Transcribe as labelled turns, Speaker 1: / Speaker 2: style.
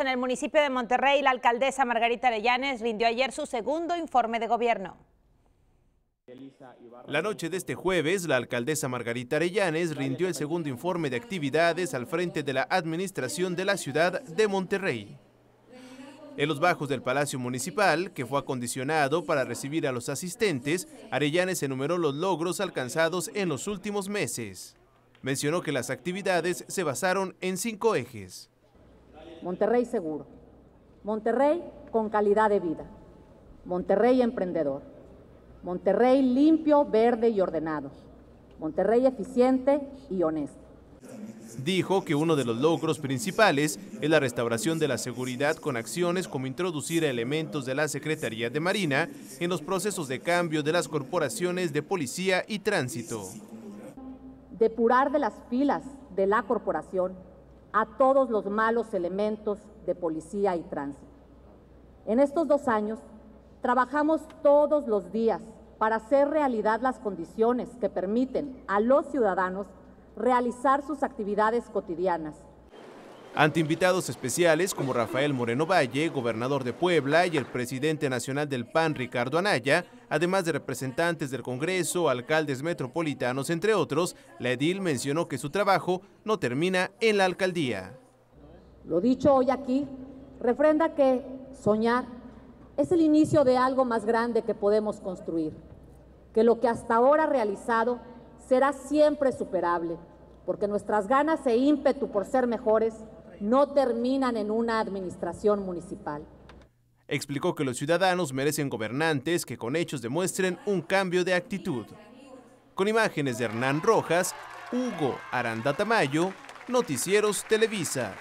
Speaker 1: en el municipio de Monterrey, la alcaldesa Margarita Arellanes rindió ayer su segundo informe de gobierno.
Speaker 2: La noche de este jueves, la alcaldesa Margarita Arellanes rindió el segundo informe de actividades al frente de la administración de la ciudad de Monterrey. En los bajos del Palacio Municipal, que fue acondicionado para recibir a los asistentes, Arellanes enumeró los logros alcanzados en los últimos meses. Mencionó que las actividades se basaron en cinco ejes.
Speaker 1: Monterrey seguro, Monterrey con calidad de vida, Monterrey emprendedor, Monterrey limpio, verde y ordenado, Monterrey eficiente y honesto.
Speaker 2: Dijo que uno de los logros principales es la restauración de la seguridad con acciones como introducir elementos de la Secretaría de Marina en los procesos de cambio de las corporaciones de policía y tránsito. Depurar
Speaker 1: de las filas de la corporación a todos los malos elementos de policía y tránsito. En estos dos años, trabajamos todos los días para hacer realidad las condiciones que permiten a los ciudadanos realizar sus actividades cotidianas
Speaker 2: ante invitados especiales como Rafael Moreno Valle, gobernador de Puebla, y el presidente nacional del PAN, Ricardo Anaya, además de representantes del Congreso, alcaldes metropolitanos, entre otros, la edil mencionó que su trabajo no termina en la alcaldía. Lo dicho hoy aquí
Speaker 1: refrenda que soñar es el inicio de algo más grande que podemos construir, que lo que hasta ahora realizado será siempre superable, porque nuestras ganas e ímpetu por ser mejores no terminan en una administración municipal.
Speaker 2: Explicó que los ciudadanos merecen gobernantes que con hechos demuestren un cambio de actitud. Con imágenes de Hernán Rojas, Hugo Aranda Tamayo, Noticieros Televisa.